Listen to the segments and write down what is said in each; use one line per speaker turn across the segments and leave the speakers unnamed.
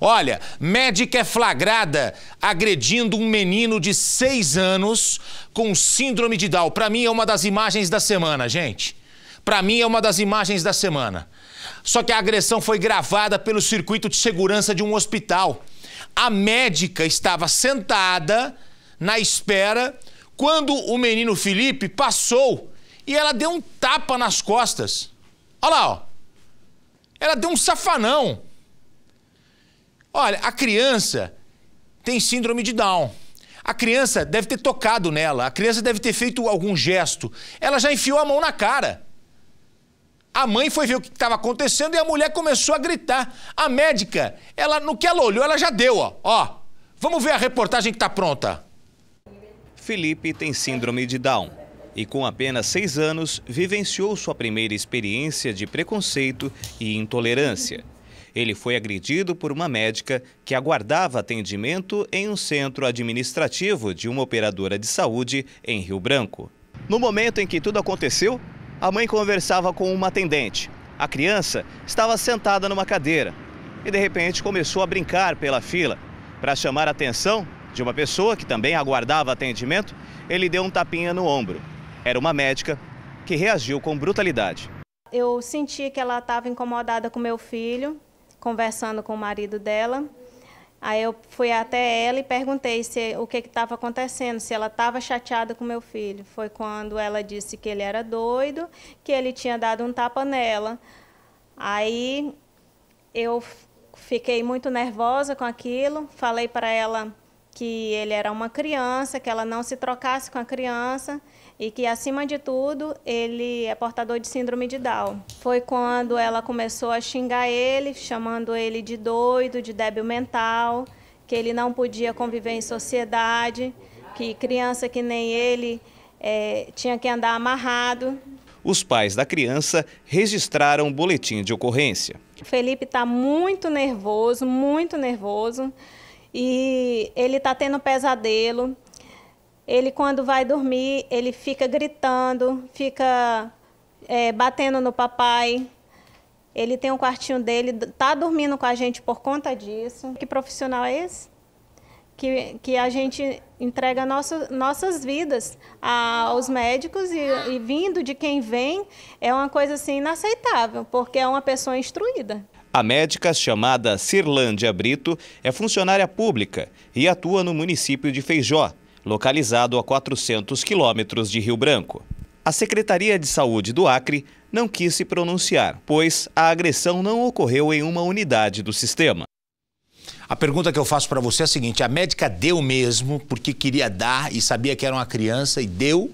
Olha, médica é flagrada agredindo um menino de 6 anos com síndrome de Down. Para mim é uma das imagens da semana, gente. Para mim é uma das imagens da semana. Só que a agressão foi gravada pelo circuito de segurança de um hospital. A médica estava sentada na espera quando o menino Felipe passou e ela deu um tapa nas costas. Olha lá, ó. Ela deu um safanão. Olha, a criança tem síndrome de Down. A criança deve ter tocado nela, a criança deve ter feito algum gesto. Ela já enfiou a mão na cara. A mãe foi ver o que estava acontecendo e a mulher começou a gritar. A médica, ela no que ela olhou, ela já deu, ó. Ó, vamos ver a reportagem que está pronta.
Felipe tem síndrome de Down e com apenas seis anos vivenciou sua primeira experiência de preconceito e intolerância. Ele foi agredido por uma médica que aguardava atendimento em um centro administrativo de uma operadora de saúde em Rio Branco. No momento em que tudo aconteceu, a mãe conversava com uma atendente. A criança estava sentada numa cadeira e, de repente, começou a brincar pela fila. Para chamar a atenção de uma pessoa que também aguardava atendimento, ele deu um tapinha no ombro. Era uma médica que reagiu com brutalidade.
Eu senti que ela estava incomodada com meu filho, conversando com o marido dela. Aí eu fui até ela e perguntei se o que estava acontecendo, se ela estava chateada com meu filho. Foi quando ela disse que ele era doido, que ele tinha dado um tapa nela. Aí eu fiquei muito nervosa com aquilo, falei para ela que ele era uma criança, que ela não se trocasse com a criança e que, acima de tudo, ele é portador de síndrome de Down. Foi quando ela começou a xingar ele, chamando ele de doido, de débil mental, que ele não podia conviver em sociedade, que criança que nem ele é, tinha que andar amarrado.
Os pais da criança registraram o um boletim de ocorrência.
Felipe está muito nervoso, muito nervoso e ele está tendo pesadelo. Ele, quando vai dormir, ele fica gritando, fica é, batendo no papai. Ele tem um quartinho dele, tá dormindo com a gente por conta disso. Que profissional é esse? Que, que a gente entrega nosso, nossas vidas aos médicos e, e vindo de quem vem é uma coisa assim inaceitável, porque é uma pessoa instruída.
A médica, chamada Cirlândia Brito, é funcionária pública e atua no município de Feijó, localizado a 400 quilômetros de Rio Branco. A Secretaria de Saúde do Acre não quis
se pronunciar, pois a agressão não ocorreu em uma unidade do sistema. A pergunta que eu faço para você é a seguinte: a médica deu mesmo porque queria dar e sabia que era uma criança e deu?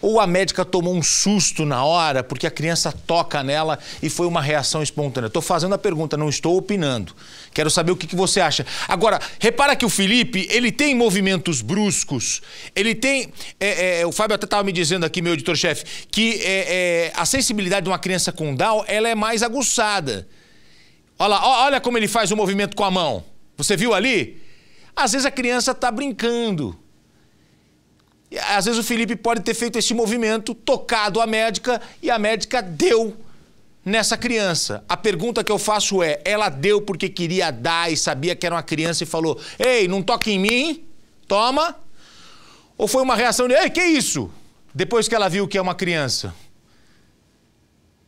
ou a médica tomou um susto na hora porque a criança toca nela e foi uma reação espontânea? Estou fazendo a pergunta, não estou opinando. Quero saber o que, que, você acha. Agora, repara que o Felipe, ele tem movimentos bruscos, ele tem... É, é, o Fábio até estava me dizendo aqui, meu editor-chefe, que é, é, a sensibilidade de uma criança com Down, ela é mais aguçada. Olha, lá, olha como ele faz o movimento com a mão. Você viu ali? Às vezes a criança está brincando às vezes o Felipe pode ter feito esse movimento, tocado a médica e a médica deu nessa criança. A pergunta que eu faço é: ela deu porque queria dar e sabia que era uma criança e falou: "Ei, não toque em mim. Toma". Ou foi uma reação de: "Ei, que isso?" Depois que ela viu que é uma criança.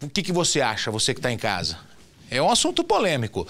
O que, que você acha, você que está em casa? É um assunto polêmico.